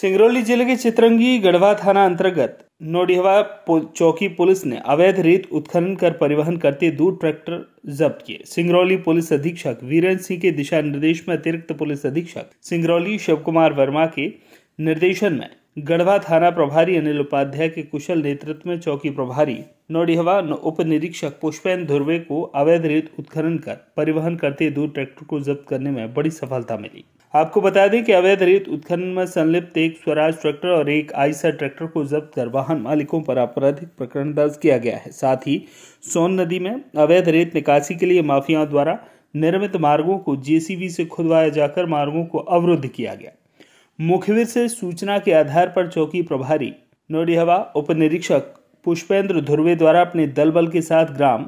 सिंगरौली जिले के चित्रंगी गढ़वा थाना अंतर्गत नोडिहवा चौकी पुलिस ने अवैध रेत उत्खनन कर परिवहन करते दो ट्रैक्टर जब्त किए सिंगरौली पुलिस अधीक्षक वीरेंद्र सिंह के दिशा निर्देश में अतिरिक्त पुलिस अधीक्षक सिंगरौली शिव कुमार वर्मा के निर्देशन में गढ़वा थाना प्रभारी अनिल उपाध्याय के कुशल नेतृत्व में चौकी प्रभारी नोडिहवा उप निरीक्षक पुष्पेन्द्र ध्रवे को अवैध रेत उत्खनन कर परिवहन करते दो ट्रैक्टर को जब्त करने में बड़ी सफलता मिली आपको बता दें कि अवैध रेत उत्खनन में संलिप्त एक स्वराज ट्रैक्टर और एक आयसा ट्रैक्टर को जब्त कर वाहन मालिकों पर आपराधिक प्रकरण दर्ज किया गया है साथ ही सोन नदी में अवैध रेत निकासी के लिए माफियाओं द्वारा निर्मित मार्गों को जेसीबी से खुदवाया जाकर मार्गों को अवरुद्ध किया गया मुखबिर से सूचना के आधार पर चौकी प्रभारी नोडिहवा उप निरीक्षक पुष्पेंद्र ध्रुवे द्वारा अपने दल बल के साथ ग्राम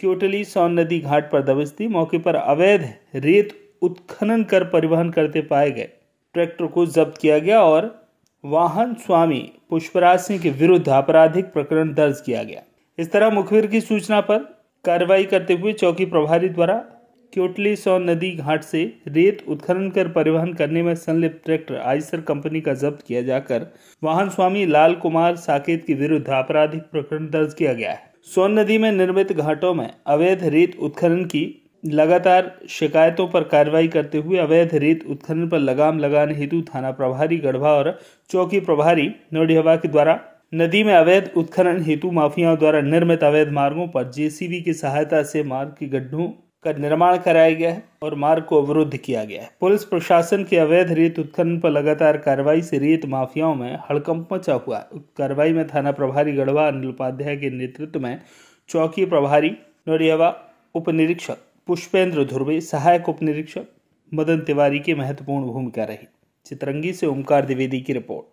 क्योटली सोन नदी घाट पर दबिस्ती मौके पर अवैध रेत उत्खनन कर परिवहन करते पाए गए ट्रैक्टर को जब्त किया गया और वाहन स्वामी पुष्पराज सिंह के विरुद्ध आपराधिक प्रकरण दर्ज किया गया इस तरह मुखबिर की सूचना पर कार्रवाई करते हुए चौकी प्रभारी द्वारा क्योटली सौ नदी घाट से रेत उत्खनन कर परिवहन करने में संलिप्त ट्रैक्टर आइसर कंपनी का जब्त किया जाकर वाहन स्वामी लाल कुमार साकेत के विरुद्ध आपराधिक प्रकरण दर्ज किया गया है सोन नदी में निर्मित घाटों में अवैध रेत उत्खनन की लगातार शिकायतों पर कार्रवाई करते हुए अवैध रेत उत्खनन पर लगाम लगाने हेतु थाना प्रभारी गढ़वा और चौकी प्रभारी नोडिहवा के द्वारा नदी में अवैध उत्खनन हेतु माफियाओं द्वारा निर्मित अवैध मार्गों पर जेसीबी की सहायता से मार्ग के गड्ढों का निर्माण कराया गया है और मार्ग को अवरुद्ध किया गया है पुलिस प्रशासन के अवैध रेत उत्खनन पर लगातार कार्रवाई से रेत माफियाओं में हड़कंप मचा हुआ कार्रवाई में थाना प्रभारी गढ़वा अनिल उपाध्याय के नेतृत्व में चौकी प्रभारी नोडियावा उप निरीक्षक पुष्पेंद्र ध्रुवे सहायक उप निरीक्षक मदन तिवारी की महत्वपूर्ण भूमिका रही चित्रंगी से ओमकार द्विवेदी की रिपोर्ट